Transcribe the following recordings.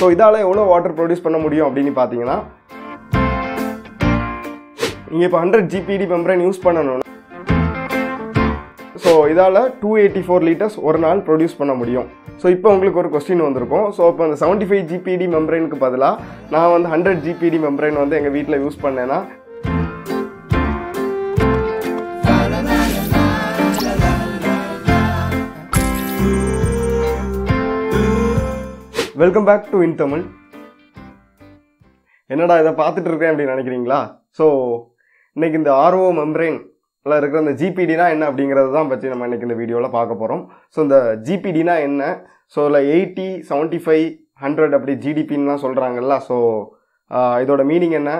so இதால் எவ்வளோ water produce பண்ண முடியும் அப்படின்னு பார்த்தீங்கன்னா நீங்கள் இப்போ ஹண்ட்ரட் ஜிபிடி மெம்பரன் யூஸ் பண்ணணும் ஸோ இதால் டூ எயிட்டி ஃபோர் லிட்டர்ஸ் ஒரு நாள் ப்ரொடியூஸ் பண்ண முடியும் ஸோ இப்போ உங்களுக்கு ஒரு கொஸ்டின் வந்திருக்கும் ஸோ இப்போ அந்த செவன்ட்டி ஃபைவ் ஜிபிடி மெம்பரனுக்கு பதிலாக நான் வந்து ஹண்ட்ரட் ஜிபிடி மெம்பரைன் வந்து எங்கள் வீட்டில் யூஸ் பண்ணேன்னா welcome back to in Tamil என்னடா இதை பார்த்துட்டு இருக்கேன் அப்படின்னு நினைக்கிறீங்களா ஸோ இன்றைக்கி இந்த ஆர்ஓ மெம்ரேன் இருக்கிற இந்த ஜிபிடினா என்ன அப்படிங்கிறது தான் பற்றி நம்ம இன்றைக்கி இந்த வீடியோவில் பார்க்க போகிறோம் ஸோ இந்த ஜிபிடினா என்ன ஸோ இல்லை எயிட்டி செவன்ட்டி ஃபைவ் ஹண்ட்ரட் அப்படி ஜிடிபின்லாம் சொல்கிறாங்கல்ல ஸோ இதோட மீனிங் என்ன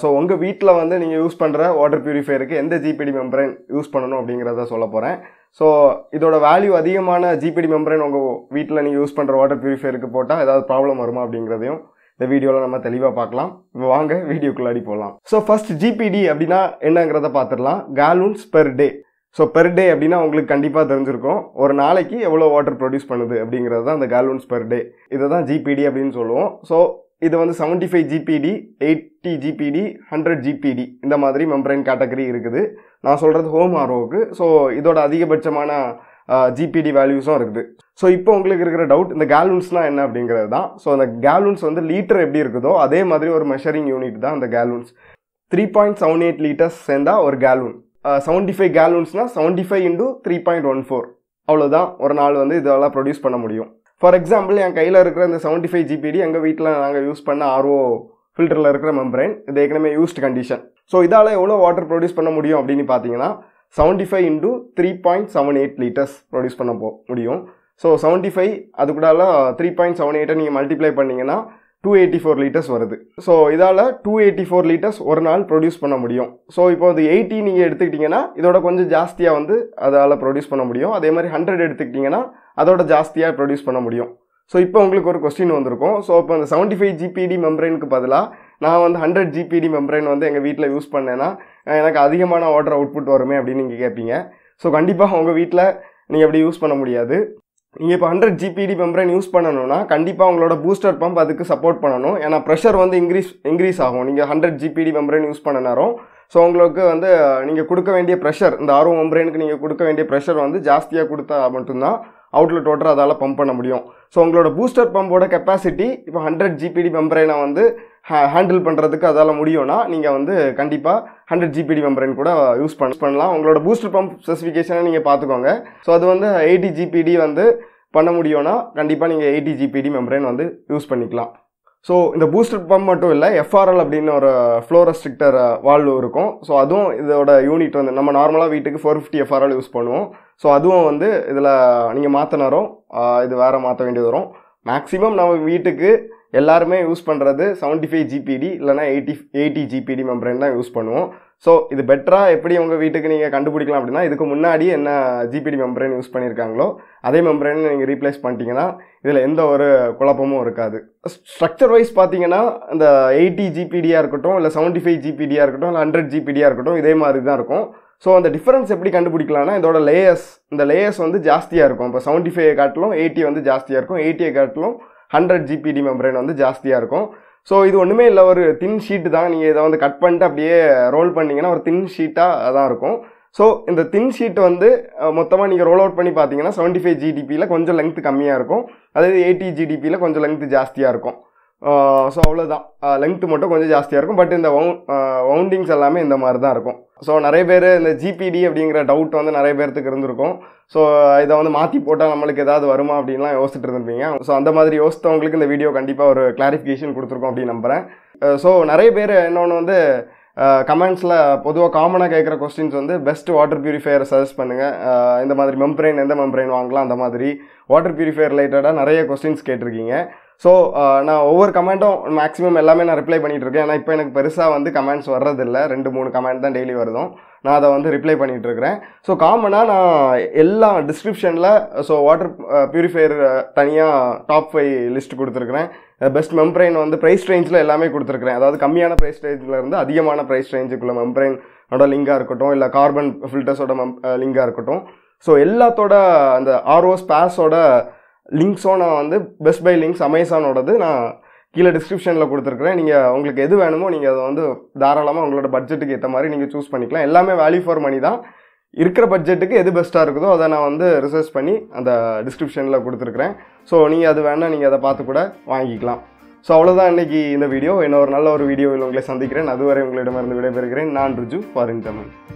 ஸோ உங்கள் வீட்டில் வந்து நீங்கள் யூஸ் பண்ணுற வாட்டர் ப்யூரிஃபையருக்கு எந்த ஜிபிடி மெம்பரேன் யூஸ் பண்ணணும் அப்படிங்கிறத சொல்ல போகிறேன் ஸோ இதோட வேல்யூ அதிகமான ஜிபிடி மெம்பரேன் உங்கள் வீட்டில் நீங்கள் யூஸ் பண்ணுற வாட்டர் ப்யூரிஃபையருக்கு போட்டால் ஏதாவது ப்ராப்ளம் வருமா அப்படிங்கிறதையும் இந்த வீடியோவில் நம்ம தெளிவாக பார்க்கலாம் இப்போ வாங்க வீடியோக்குள்ளாடி போகலாம் ஸோ ஃபஸ்ட் ஜிபிடி அப்படின்னா என்னங்கிறத பார்த்துடலாம் gallons per day so per day அப்படின்னா உங்களுக்கு கண்டிப்பாக தெரிஞ்சிருக்கும் ஒரு நாளைக்கு எவ்வளோ வாட்டர் ப்ரொடியூஸ் பண்ணுது அப்படிங்கிறது தான் அந்த கேலூன்ஸ் பெர் டே இதை தான் ஜிபிடி அப்படின்னு சொல்லுவோம் ஸோ இது வந்து seventy five GPD eighty GPD hundred GPD இந்த மாதிரி மெம்பரைன் கேட்டகரி இருக்குது நான் சொல்கிறது ஹோம் ஆர்ஓக்கு ஸோ இதோட அதிகபட்சமான ஜிபிடி வேல்யூஸும் இருக்குது ஸோ இப்போ உங்களுக்கு இருக்கிற டவுட் இந்த கேலூன்ஸ்னால் என்ன அப்படிங்கிறது தான் ஸோ அந்த கேலூன்ஸ் வந்து லீட்டர் எப்படி இருக்குதோ அதே மாதிரி ஒரு மெஷரிங் யூனிட் தான் அந்த gallons three point seven eight litres சேர்ந்தால் ஒரு கேலூன் செவன்ட்டி ஃபைவ் கேலூன்ஸ்னால் seventy five into three point one four அவ்வளோதான் ஒரு நாள் வந்து இதெல்லாம் ப்ரொடியூஸ் பண்ண முடியும் ஃபார் எக்ஸாம்பிள் என் கையில் இருக்கிற இந்த செவன்ட்டி ஃபைவ் ஜிபிடி எங்கள் வீட்டில் நாங்கள் யூஸ் பண்ண ஆர்ஓ ஃபில்டரில் இருக்கிற மெம்பரைன் இது ஏற்கனவே யூஸ்ட் கண்டிஷன் ஸோ இதால் எவ்வளோ வாட்டர் ப்ரொடியூஸ் பண்ண முடியும் அப்படின்னு பார்த்தீங்கன்னா seventy five into three point seven eight litres produce பண்ண போ முடியும் ஸோ செவன்ட்டி ஃபைவ் அது த்ரீ பாயிண்ட் செவன் எயிட்டை நீங்கள் மல்டிப்ளை பண்ணிங்கன்னா டூ எயிட்டி ஃபோர் லிட்டர்ஸ் வருது ஸோ இதால் டூ எயிட்டி ஃபோர் லிட்டர்ஸ் ஒரு நாள் ப்ரொடியூஸ் பண்ண முடியும் ஸோ இப்போ வந்து எயிட்டி நீங்கள் எடுத்துக்கிட்டிங்கன்னா இதோட கொஞ்சம் ஜாஸ்தியாக வந்து அதால் ப்ரொடியூஸ் பண்ண முடியும் அதே மாதிரி ஹண்ட்ரட் எடுத்துக்கிட்டிங்கன்னா அதோட ஜாஸ்தியாக ப்ரொடியூஸ் பண்ண முடியும் ஸோ இப்போ உங்களுக்கு ஒரு கொஸ்டின் வந்திருக்கும் ஸோ இப்போ அந்த செவன்ட்டி ஃபைவ் ஜிபிடி மெம்பரைனுக்கு பதிலாக நான் வந்து ஹண்ட்ரட் ஜிபிடி மெம்பரைன் வந்து எங்கள் வீட்டில் யூஸ் பண்ணேன்னா எனக்கு அதிகமான ஆர்டர் அவுட்புட் வருமே அப்படின்னு நீங்கள் கேட்பீங்க ஸோ கண்டிப்பாக உங்கள் வீட்டில் நீங்கள் அப்படி யூஸ் பண்ண முடியாது நீங்கள் இப்போ ஹண்ட்ரட் ஜிபிடி மெம்பரன் யூஸ் பண்ணணும்னா கண்டிப்பாக உங்களோட பூஸ்டர் பம்ப் அதுக்கு சப்போர்ட் பண்ணணும் ஏன்னா ப்ரெஷர் வந்து இன்க்ரீஸ் இன்க்ரீஸ் ஆகும் நீங்கள் ஹண்ட்ரட் ஜிபிடி மெம்பரன் யூஸ் பண்ண நேரம் ஸோ உங்களுக்கு வந்து நீங்கள் கொடுக்க வேண்டிய ப்ரெஷர் இந்த ஆர்வ மெம்பரைனுக்கு நீங்கள் கொடுக்க வேண்டிய ப்ரெஷர் வந்து ஜாஸ்தியாக கொடுத்தா மட்டும்தான் அவுட்லெட் ஓட்டர் அதால் பம்ப் பண்ண முடியும் ஸோ உங்களோட பூஸ்டர் பம்போட கெப்பாசிட்டி இப்போ ஹண்ட்ரட் ஜிபிடி மெம்பரைனை வந்து ஹே ஹேண்டில் பண்ணுறதுக்கு அதால் முடியும்னா நீங்கள் வந்து கண்டிப்பாக ஹண்ட்ரட் ஜிபிடி மெம்பரன் கூட யூஸ் பண்ண பண்ணலாம் உங்களோட பூஸ்டர் பம்ப் ஸ்பெசிஃபிகேஷனை நீங்கள் பார்த்துக்கோங்க ஸோ அது வந்து எயிட்டி ஜிபிடி வந்து பண்ண முடியும்னா கண்டிப்பாக நீங்கள் எயிட்டி ஜிபிடி மெம்பரன் வந்து யூஸ் பண்ணிக்கலாம் ஸோ இந்த பூஸ்டர் பம்ப் மட்டும் இல்லை எஃப்ஆர்எல் அப்படின்னு ஒரு ஃப்ளோ ரெஸ்ட்ரிக்டர் வால்வு இருக்கும் ஸோ அதுவும் இதோட யூனிட் வந்து நம்ம நார்மலாக வீட்டுக்கு ஃபோர் ஃபிஃப்டி எஃப்ஆர்எல் யூஸ் பண்ணுவோம் ஸோ அதுவும் வந்து இதில் நீங்கள் மாற்றினாரோ இது வேறு மாற்ற வேண்டியது வரும் மேக்ஸிமம் நம்ம வீட்டுக்கு எல்லாருமே யூஸ் பண்ணுறது செவன்ட்டி ஃபைவ் ஜிபிடி இல்லைனா எயிட்டி எயிட்டி ஜிபிடி மெம்பரேன் தான் யூஸ் பண்ணுவோம் ஸோ இது பெட்டராக எப்படி உங்கள் வீட்டுக்கு நீங்கள் கண்டுபிடிக்கலாம் அப்படின்னா இதுக்கு முன்னாடி என்ன ஜிபிடி மெம்பரேன் யூஸ் பண்ணியிருக்காங்களோ அதே மெம்பரேன் நீங்கள் ரீப்ளேஸ் பண்ணிட்டீங்கன்னா இதில் எந்த ஒரு குழப்பமும் இருக்காது ஸ்ட்ரக்சர் வைஸ் பார்த்தீங்கன்னா இந்த எயிட்டி ஜிபிடியாக இருக்கட்டும் இல்லை செவன்ட்டி ஃபைவ் ஜிபிடியாக இருக்கட்டும் இல்லை ஹண்ட்ரட் ஜிபிடியாக இருக்கட்டும் இதே மாதிரி தான் இருக்கும் ஸோ அந்த டிஃப்ரென்ஸ் எப்படி கண்டுபிடிக்கலாம்னா இதோட லேயர்ஸ் இந்த லேயர்ஸ் வந்து ஜாஸ்தியாக இருக்கும் இப்போ செவன்ட்டி ஃபைவ் காட்டிலும் எயிட்டி வந்து ஜாஸ்தியாக இருக்கும் எயிட்டியை காட்டிலும் ஹண்ட்ரட் ஜிபிடி மெம்பரேன் வந்து ஜாஸ்தியாக இருக்கும் ஸோ இது ஒன்றுமே இல்லை ஒரு தின் ஷீட்டு தான் நீங்கள் இதை வந்து கட் பண்ணிட்டு அப்படியே ரோல் பண்ணிங்கன்னா ஒரு தின் ஷீட்டாக தான் இருக்கும் ஸோ இந்த தின் ஷீட் வந்து மொத்தமாக நீங்கள் ரோல் அவுட் பண்ணி பார்த்தீங்கன்னா செவன்ட்டி ஃபைவ் ஜிடிபியில் கொஞ்சம் லென்த்து கம்மியாக இருக்கும் அதாவது எயிட்டி ஜிடிபியில் கொஞ்சம் லென்த்து ஜாஸ்தியாக இருக்கும் ஸோ அவ்வளோதான் லென்த்து மட்டும் கொஞ்சம் ஜாஸ்தியாக இருக்கும் பட் இந்த வவுண்டிங்ஸ் எல்லாமே இந்த மாதிரி தான் இருக்கும் ஸோ நிறைய பேர் இந்த ஜிபிடி அப்படிங்கிற டவுட் வந்து நிறைய பேர்த்துக்கு இருந்திருக்கும் ஸோ இதை வந்து மாற்றி போட்டால் நம்மளுக்கு ஏதாவது வருமா அப்படின்லாம் யோசிச்சுட்டு இருந்திருப்பீங்க ஸோ அந்த மாதிரி யோசித்தவங்களுக்கு இந்த வீடியோ கண்டிப்பாக ஒரு கிளாரிஃபிகேஷன் கொடுத்துருக்கோம் அப்படின்னு நம்புகிறேன் ஸோ நிறைய பேர் இன்னொன்று வந்து கமெண்ட்ஸில் பொதுவாக காமனாக கேட்குற கொஸ்டின்ஸ் வந்து பெஸ்ட் வாட்டர் பியூரிஃபையர் சஜஸ்ட் பண்ணுங்கள் இந்த மாதிரி மெம்பரைன் எந்த மெம்பரைன் வாங்கலாம் அந்த மாதிரி வாட்டர் ப்யூரிஃபையர் ரிலேட்டடாக நிறைய கொஸ்டின்ஸ் கேட்டிருக்கீங்க ஸோ uh, நான் ஒவ்வொரு கமெண்ட்டும் மேக்ஸிமம் எல்லாமே நான் ரிப்ளை பண்ணிகிட்டு இருக்கேன் ஏன்னா இப்போ எனக்கு பெருசாக வந்து கமெண்ட்ஸ் வர்றதில்ல ரெண்டு மூணு கமெண்ட் தான் டெய்லி வருதும் நான் அதை வந்து ரிப்ளை பண்ணிகிட்டு இருக்கிறேன் ஸோ காமனாக நான் எல்லா டிஸ்கிரிப்ஷனில் ஸோ வாட்டர் ப்யூரிஃபையர் தனியாக டாப் ஃபைவ் லிஸ்ட் கொடுத்துருக்குறேன் பெஸ்ட் மெம்ப்ரைன் வந்து ப்ரைஸ் ரேஞ்சில் எல்லாமே கொடுத்துருக்குறேன் அதாவது கம்மியான ப்ரைஸ் ரேஞ்சில் இருந்து அதிகமான ப்ரைஸ் ரேஞ்சுக்குள்ள மெம்ப்ரைனோட லிங்காக இருக்கட்டும் இல்லை கார்பன் ஃபில்டர்ஸோட மெம் லிங்காக இருக்கட்டும் ஸோ எல்லாத்தோட அந்த ஆர்ஓ பேஸோட லிங்க்ஸும் நான் வந்து பெஸ்ட் பை லிங்க்ஸ் அமேசானோடது நான் கீழே டிஸ்கிரிப்ஷனில் கொடுத்துருக்குறேன் நீங்கள் உங்களுக்கு எது வேணுமோ நீங்கள் அதை வந்து தாராளமாக உங்களோட பட்ஜெட்டுக்கு ஏற்ற மாதிரி நீங்கள் சூஸ் பண்ணிக்கலாம் எல்லாமே வேல்யூ ஃபார் மணி தான் இருக்கிற பட்ஜெட்டுக்கு எது பெஸ்ட்டாக இருக்குதோ அதை நான் வந்து ரிசர்ச் பண்ணி அந்த டிஸ்கிரிப்ஷனில் கொடுத்துருக்குறேன் ஸோ நீங்கள் அது வேணால் நீங்கள் அதை பார்த்து கூட வாங்கிக்கலாம் ஸோ அவ்வளோதான் இன்றைக்கி இந்த வீடியோ இன்னொரு நல்ல ஒரு வீடியோவில் உங்களை சந்திக்கிறேன் அதுவரை உங்களிடமிருந்து விடைபெறுகிறேன் நான் ரிஜு ஃபாரின் தமிழ்